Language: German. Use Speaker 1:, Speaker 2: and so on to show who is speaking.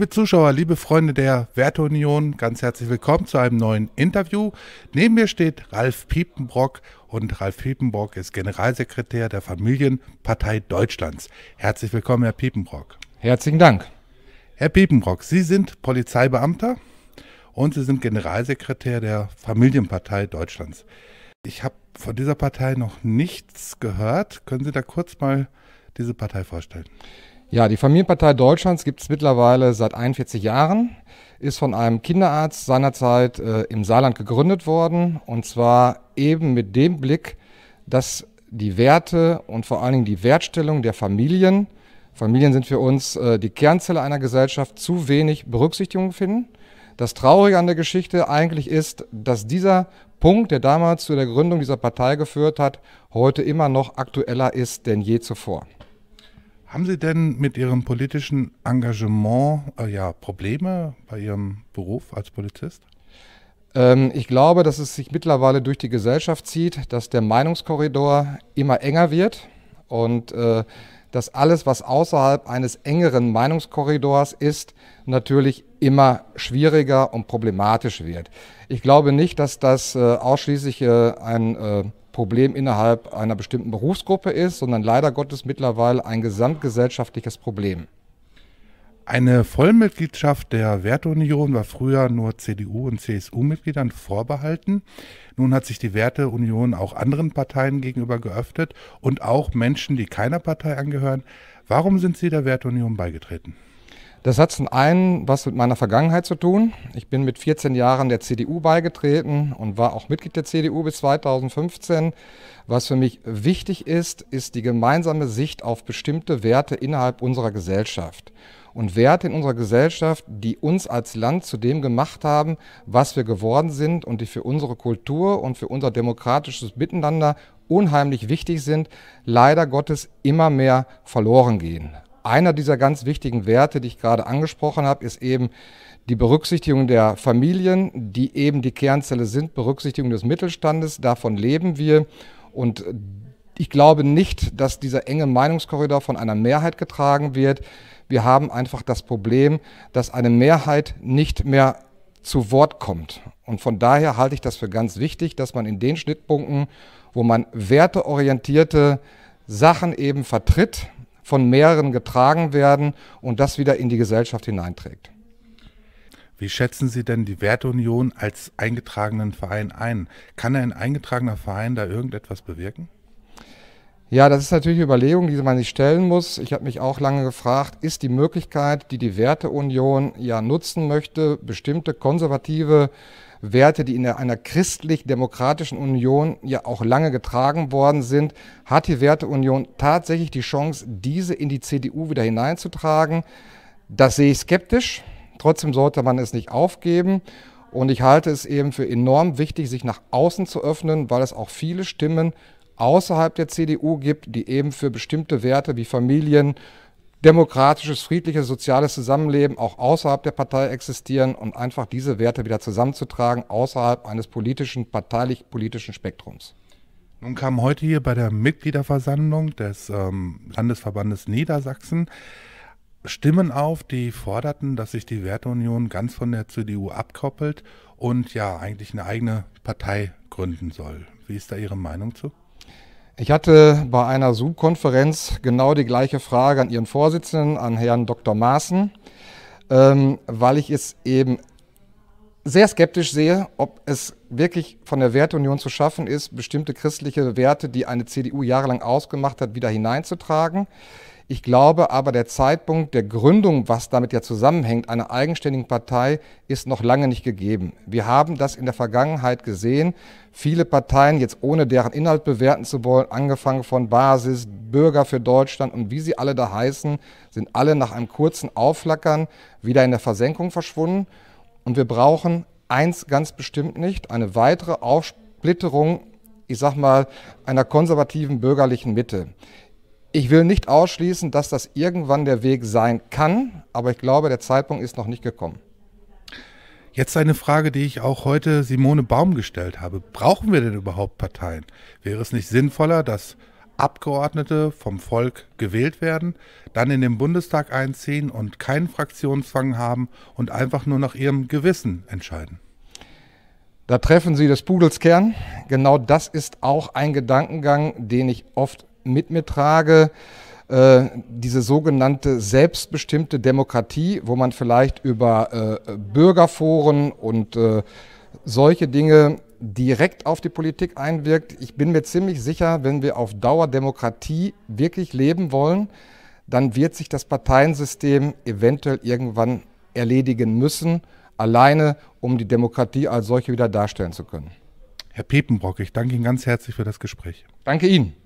Speaker 1: Liebe Zuschauer, liebe Freunde der Werteunion, ganz herzlich willkommen zu einem neuen Interview. Neben mir steht Ralf Piepenbrock und Ralf Piepenbrock ist Generalsekretär der Familienpartei Deutschlands. Herzlich willkommen, Herr Piepenbrock. Herzlichen Dank. Herr Piepenbrock, Sie sind Polizeibeamter und Sie sind Generalsekretär der Familienpartei Deutschlands. Ich habe von dieser
Speaker 2: Partei noch nichts gehört. Können Sie da kurz mal diese Partei vorstellen? Ja, die Familienpartei Deutschlands gibt es mittlerweile seit 41 Jahren, ist von einem Kinderarzt seinerzeit äh, im Saarland gegründet worden und zwar eben mit dem Blick, dass die Werte und vor allen Dingen die Wertstellung der Familien, Familien sind für uns äh, die Kernzelle einer Gesellschaft, zu wenig Berücksichtigung finden. Das Traurige an der Geschichte eigentlich ist, dass dieser Punkt, der damals zu der Gründung dieser Partei geführt hat, heute immer noch aktueller ist denn je zuvor.
Speaker 1: Haben Sie denn mit Ihrem politischen Engagement äh, ja, Probleme bei Ihrem Beruf als
Speaker 2: Polizist? Ähm, ich glaube, dass es sich mittlerweile durch die Gesellschaft zieht, dass der Meinungskorridor immer enger wird und äh, dass alles, was außerhalb eines engeren Meinungskorridors ist, natürlich immer schwieriger und problematisch wird. Ich glaube nicht, dass das äh, ausschließlich äh, ein äh, Problem innerhalb einer bestimmten Berufsgruppe ist, sondern leider Gottes mittlerweile ein gesamtgesellschaftliches Problem.
Speaker 1: Eine Vollmitgliedschaft der Werteunion war früher nur CDU und CSU-Mitgliedern vorbehalten. Nun hat sich die Werteunion auch anderen Parteien gegenüber geöffnet und auch Menschen, die keiner Partei angehören. Warum sind Sie
Speaker 2: der Werteunion beigetreten? Das hat zum einen was mit meiner Vergangenheit zu tun. Ich bin mit 14 Jahren der CDU beigetreten und war auch Mitglied der CDU bis 2015. Was für mich wichtig ist, ist die gemeinsame Sicht auf bestimmte Werte innerhalb unserer Gesellschaft. Und Werte in unserer Gesellschaft, die uns als Land zu dem gemacht haben, was wir geworden sind und die für unsere Kultur und für unser demokratisches Miteinander unheimlich wichtig sind, leider Gottes immer mehr verloren gehen einer dieser ganz wichtigen Werte, die ich gerade angesprochen habe, ist eben die Berücksichtigung der Familien, die eben die Kernzelle sind, Berücksichtigung des Mittelstandes, davon leben wir. Und ich glaube nicht, dass dieser enge Meinungskorridor von einer Mehrheit getragen wird. Wir haben einfach das Problem, dass eine Mehrheit nicht mehr zu Wort kommt. Und von daher halte ich das für ganz wichtig, dass man in den Schnittpunkten, wo man werteorientierte Sachen eben vertritt, von mehreren getragen werden und das wieder in die Gesellschaft hineinträgt. Wie schätzen Sie denn
Speaker 1: die Werteunion als eingetragenen Verein ein? Kann ein eingetragener Verein da irgendetwas bewirken?
Speaker 2: Ja, das ist natürlich eine Überlegung, die man sich stellen muss. Ich habe mich auch lange gefragt, ist die Möglichkeit, die die Werteunion ja nutzen möchte, bestimmte konservative äh, Werte, die in einer christlich-demokratischen Union ja auch lange getragen worden sind. Hat die Werteunion tatsächlich die Chance, diese in die CDU wieder hineinzutragen? Das sehe ich skeptisch. Trotzdem sollte man es nicht aufgeben. Und ich halte es eben für enorm wichtig, sich nach außen zu öffnen, weil es auch viele Stimmen außerhalb der CDU gibt, die eben für bestimmte Werte wie Familien, demokratisches, friedliches, soziales Zusammenleben auch außerhalb der Partei existieren und einfach diese Werte wieder zusammenzutragen außerhalb eines politischen, parteilich-politischen Spektrums.
Speaker 1: Nun kam heute hier bei der Mitgliederversammlung des ähm, Landesverbandes Niedersachsen Stimmen auf, die forderten, dass sich die Werteunion ganz von der CDU abkoppelt und ja eigentlich eine eigene Partei gründen soll. Wie ist da Ihre Meinung zu?
Speaker 2: Ich hatte bei einer Zoom-Konferenz genau die gleiche Frage an Ihren Vorsitzenden, an Herrn Dr. Maaßen, ähm, weil ich es eben sehr skeptisch sehe, ob es wirklich von der Werteunion zu schaffen ist, bestimmte christliche Werte, die eine CDU jahrelang ausgemacht hat, wieder hineinzutragen. Ich glaube aber, der Zeitpunkt der Gründung, was damit ja zusammenhängt, einer eigenständigen Partei, ist noch lange nicht gegeben. Wir haben das in der Vergangenheit gesehen. Viele Parteien, jetzt ohne deren Inhalt bewerten zu wollen, angefangen von Basis, Bürger für Deutschland und wie sie alle da heißen, sind alle nach einem kurzen Aufflackern wieder in der Versenkung verschwunden. Und wir brauchen eins ganz bestimmt nicht, eine weitere Aufsplitterung, ich sag mal, einer konservativen bürgerlichen Mitte. Ich will nicht ausschließen, dass das irgendwann der Weg sein kann, aber ich glaube, der Zeitpunkt ist noch nicht gekommen. Jetzt eine
Speaker 1: Frage, die ich auch heute Simone Baum gestellt habe. Brauchen wir denn überhaupt Parteien? Wäre es nicht sinnvoller, dass Abgeordnete vom Volk gewählt werden, dann in den Bundestag einziehen und keinen Fraktionszwang haben und einfach nur nach ihrem Gewissen
Speaker 2: entscheiden. Da treffen Sie das Pudelskern. Genau das ist auch ein Gedankengang, den ich oft mit mir trage. Äh, diese sogenannte selbstbestimmte Demokratie, wo man vielleicht über äh, Bürgerforen und äh, solche Dinge direkt auf die Politik einwirkt. Ich bin mir ziemlich sicher, wenn wir auf Dauer Demokratie wirklich leben wollen, dann wird sich das Parteiensystem eventuell irgendwann erledigen müssen, alleine, um die Demokratie als solche wieder darstellen zu können.
Speaker 1: Herr Pepenbrock, ich danke Ihnen ganz herzlich für das Gespräch. Danke Ihnen.